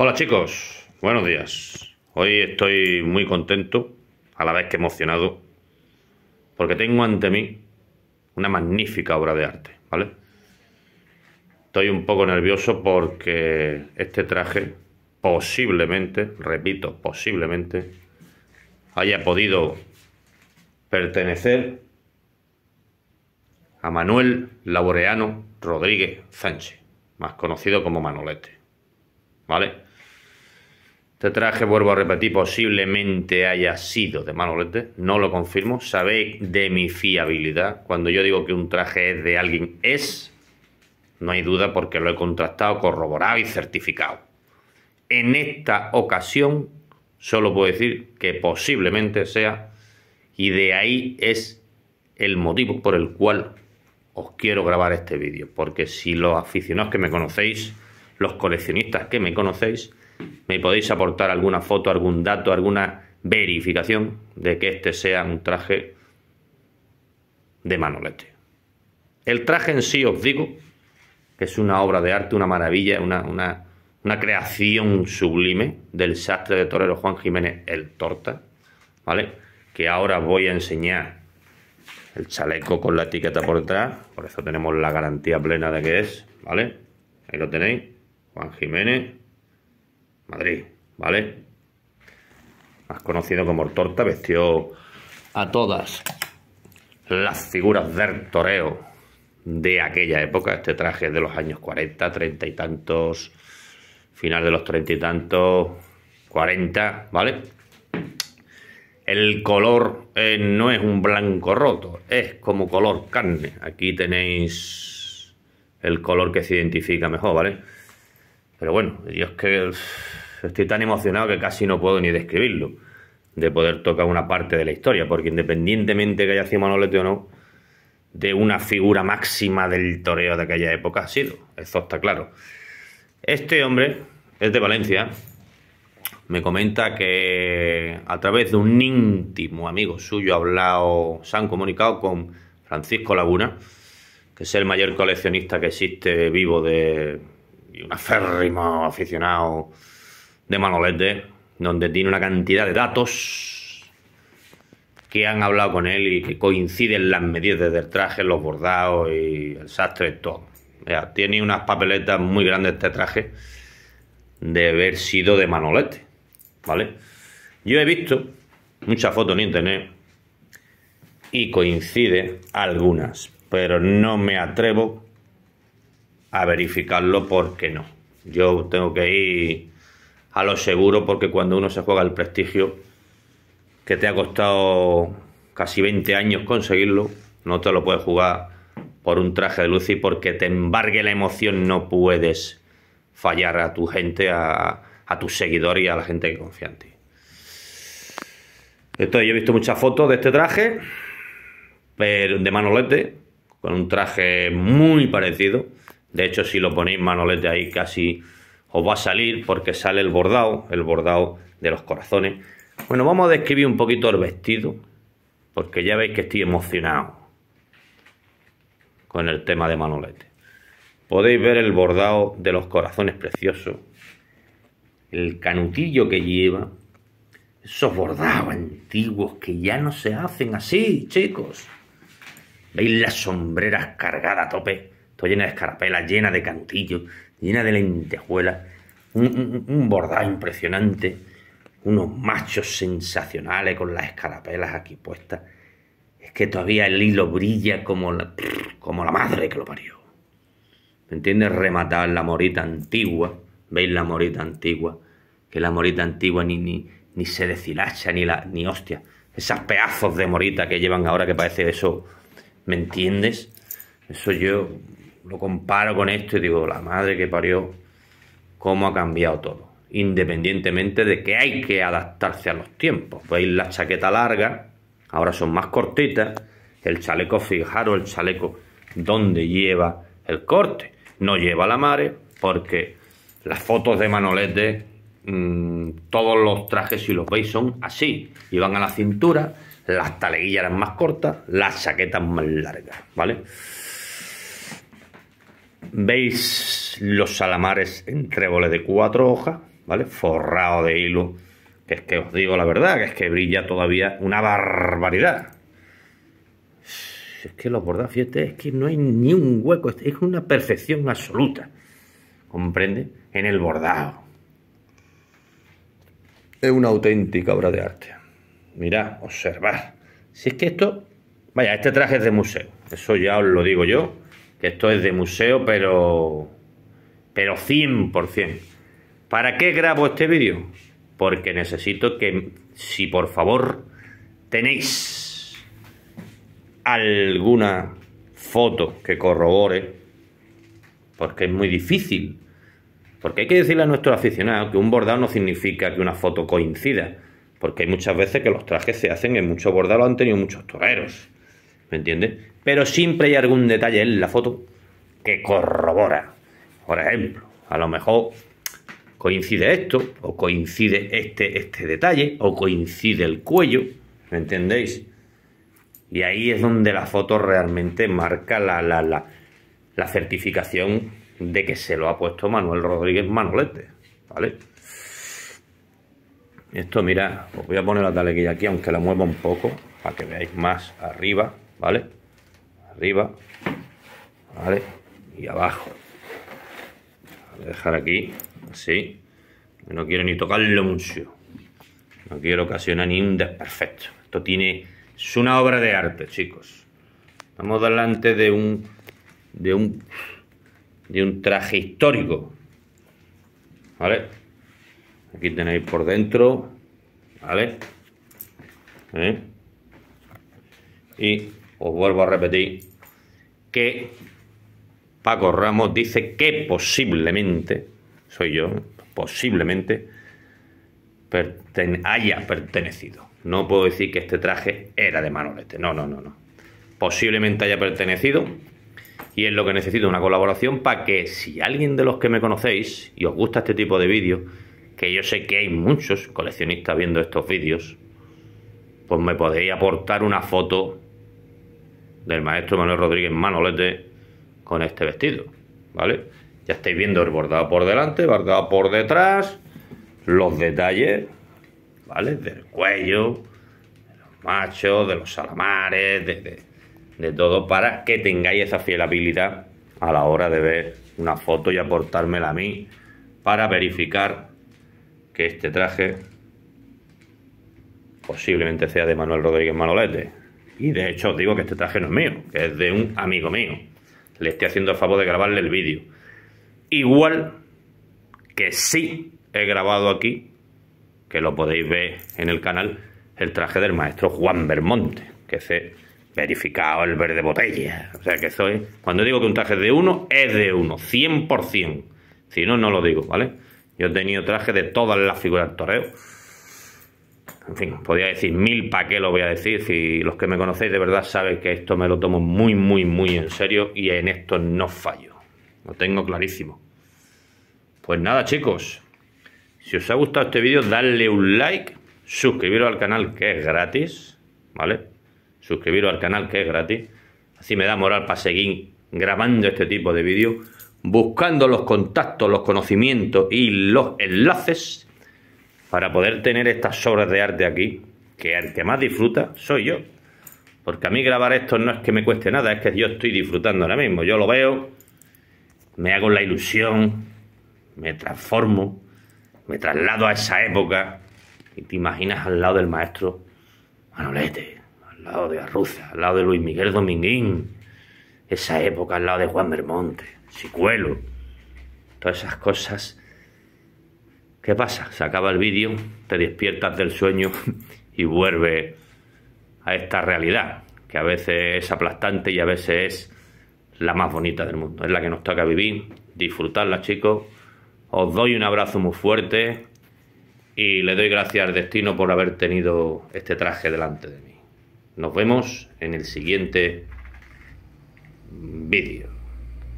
Hola chicos, buenos días. Hoy estoy muy contento, a la vez que emocionado, porque tengo ante mí una magnífica obra de arte, ¿vale? Estoy un poco nervioso porque este traje posiblemente, repito, posiblemente, haya podido pertenecer a Manuel Laureano Rodríguez Sánchez, más conocido como Manolete, ¿vale? Este traje, vuelvo a repetir, posiblemente haya sido de Manolete, no lo confirmo. Sabéis de mi fiabilidad. Cuando yo digo que un traje es de alguien, es, no hay duda porque lo he contrastado, corroborado y certificado. En esta ocasión, solo puedo decir que posiblemente sea, y de ahí es el motivo por el cual os quiero grabar este vídeo. Porque si los aficionados que me conocéis, los coleccionistas que me conocéis, ¿Me podéis aportar alguna foto, algún dato, alguna verificación de que este sea un traje de Manolete? El traje en sí, os digo, que es una obra de arte, una maravilla, una, una creación sublime del sastre de torero Juan Jiménez el Torta, ¿vale? Que ahora voy a enseñar el chaleco con la etiqueta por detrás, por eso tenemos la garantía plena de que es, ¿vale? Ahí lo tenéis, Juan Jiménez, ¿vale? Más conocido como el Torta, vestió a todas las figuras del toreo de aquella época, este traje de los años 40, Treinta y tantos, final de los treinta y tantos, 40, ¿vale? El color eh, no es un blanco roto, es como color carne. Aquí tenéis el color que se identifica mejor, ¿vale? Pero bueno, Dios que estoy tan emocionado que casi no puedo ni describirlo, de poder tocar una parte de la historia, porque independientemente que haya sido Manolete o no, de una figura máxima del toreo de aquella época ha sido, eso está claro. Este hombre es de Valencia, me comenta que a través de un íntimo amigo suyo ha hablado, se han comunicado con Francisco Laguna, que es el mayor coleccionista que existe vivo de y un aférrimo aficionado de Manolete, donde tiene una cantidad de datos que han hablado con él y que coinciden las medidas del traje, los bordados y el sastre, todo. tiene unas papeletas muy grandes este traje de haber sido de Manolete, ¿vale? Yo he visto muchas fotos en internet y coincide algunas, pero no me atrevo a verificarlo porque no. Yo tengo que ir a lo seguro, porque cuando uno se juega el prestigio, que te ha costado casi 20 años conseguirlo, no te lo puedes jugar por un traje de luz porque te embargue la emoción, no puedes fallar a tu gente, a, tu tus seguidores y a la gente que confía en ti. Entonces, yo he visto muchas fotos de este traje, pero de manolete, con un traje muy parecido. De hecho, si lo ponéis manolete ahí, casi os va a salir porque sale el bordado, el bordado de los corazones. Bueno, vamos a describir un poquito el vestido, porque ya veis que estoy emocionado con el tema de Manolete. Podéis ver el bordado de los corazones preciosos, el canutillo que lleva, esos bordados antiguos que ya no se hacen así, chicos. ¿Veis las sombreras cargadas a tope? todo llena de escarapelas, llena de cantillos, llena de lentejuelas, un, un, bordado impresionante, unos machos sensacionales con las escarapelas aquí puestas. Es que todavía el hilo brilla como la, como la madre que lo parió. ¿Me entiendes? Rematar la morita antigua. ¿Veis la morita antigua? Que la morita antigua ni, ni, ni se deshilacha, ni, la, ni hostia. Esas pedazos de morita que llevan ahora que parece eso. ¿Me entiendes? Eso yo lo comparo con esto y digo, la madre que parió, cómo ha cambiado todo. Independientemente de que hay que adaptarse a los tiempos. Veis la chaqueta larga ahora son más cortitas. El chaleco, fijaros el chaleco donde lleva el corte. No lleva la madre porque las fotos de Manolete, mm, todos los trajes, si los veis, son así. van a la cintura, las taleguillas eran más cortas, las chaquetas más largas, ¿vale? Veis los salamares en tréboles de cuatro hojas, ¿vale? Forrado de hilo, que es que os digo la verdad, que es que brilla todavía una barbaridad. Es que los bordados, fíjate, es que no hay ni un hueco, es una perfección absoluta, ¿comprende? En el bordado. Es una auténtica obra de arte. Mirad, observad. Si es que esto, vaya, este traje es de museo, eso ya os lo digo yo que esto es de museo, pero, pero 100%. ¿Para qué grabo este vídeo? Porque necesito que, si por favor tenéis alguna foto que corrobore, porque es muy difícil, porque hay que decirle a nuestros aficionados que un bordado no significa que una foto coincida, porque hay muchas veces que los trajes se hacen en muchos bordados, han tenido muchos toreros, ¿me entiendes? pero siempre hay algún detalle en la foto que corrobora. Por ejemplo, a lo mejor coincide esto, o coincide este, este detalle, o coincide el cuello, ¿me entendéis? Y ahí es donde la foto realmente marca la, certificación de que se lo ha puesto Manuel Rodríguez Manolete, ¿vale? Esto, mira, os voy a poner la taleguilla aquí, aunque la mueva un poco, para que veáis más arriba, ¿vale? arriba, Y abajo. Voy a dejar aquí, así. No quiero ni tocarlo mucho. No quiero ocasionar ni un desperfecto. Esto tiene... Es una obra de arte, chicos. Estamos delante de un... De un... De un traje histórico. ¿Vale? Aquí tenéis por dentro. ¿Vale? ¿Eh? Y os vuelvo a repetir Paco Ramos dice que posiblemente, soy yo, posiblemente haya pertenecido. No puedo decir que este traje era de Manolete, no, no, no, no. Posiblemente haya pertenecido y es lo que necesito, una colaboración para que si alguien de los que me conocéis y os gusta este tipo de vídeos, que yo sé que hay muchos coleccionistas viendo estos vídeos, pues me podéis aportar una foto del maestro Manuel Rodríguez Manolete con este vestido, ¿vale? Ya estáis viendo el bordado por delante, bordado por detrás, los detalles, ¿vale? Del cuello, de los machos, de los salamares, de, de, todo, para que tengáis esa fiel habilidad a la hora de ver una foto y aportármela a mí para verificar que este traje posiblemente sea de Manuel Rodríguez Manolete. Y de hecho os digo que este traje no es mío, que es de un amigo mío. Le estoy haciendo el favor de grabarle el vídeo. Igual que sí he grabado aquí, que lo podéis ver en el canal, el traje del maestro Juan Bermonte, que se verificado el verde botella. O sea que soy. Cuando digo que un traje es de uno, es de uno, 100%. Si no, no lo digo, ¿vale? Yo he tenido traje de todas las figuras del toreo en fin, podría decir mil, ¿para qué lo voy a decir? Si los que me conocéis de verdad sabéis que esto me lo tomo muy, muy, muy en serio y en esto no fallo. Lo tengo clarísimo. Pues nada, chicos. Si os ha gustado este vídeo, dadle un like, suscribiros al canal que es gratis, ¿vale? Suscribiros al canal que es gratis. Así me da moral para seguir grabando este tipo de vídeos, buscando los contactos, los conocimientos y los enlaces para poder tener estas obras de arte aquí, que el que más disfruta soy yo. Porque a mí grabar esto no es que me cueste nada, es que yo estoy disfrutando ahora mismo. Yo lo veo, me hago la ilusión, me transformo, me traslado a esa época y te imaginas al lado del maestro Manolete, al lado de Arruza, al lado de Luis Miguel Dominguín, esa época al lado de Juan Bermonte, Sicuelo, todas esas cosas ¿Qué pasa? Se acaba el vídeo, te despiertas del sueño y vuelve a esta realidad, que a veces es aplastante y a veces es la más bonita del mundo. Es la que nos toca vivir, disfrutarla, chicos. Os doy un abrazo muy fuerte y le doy gracias al destino por haber tenido este traje delante de mí. Nos vemos en el siguiente vídeo.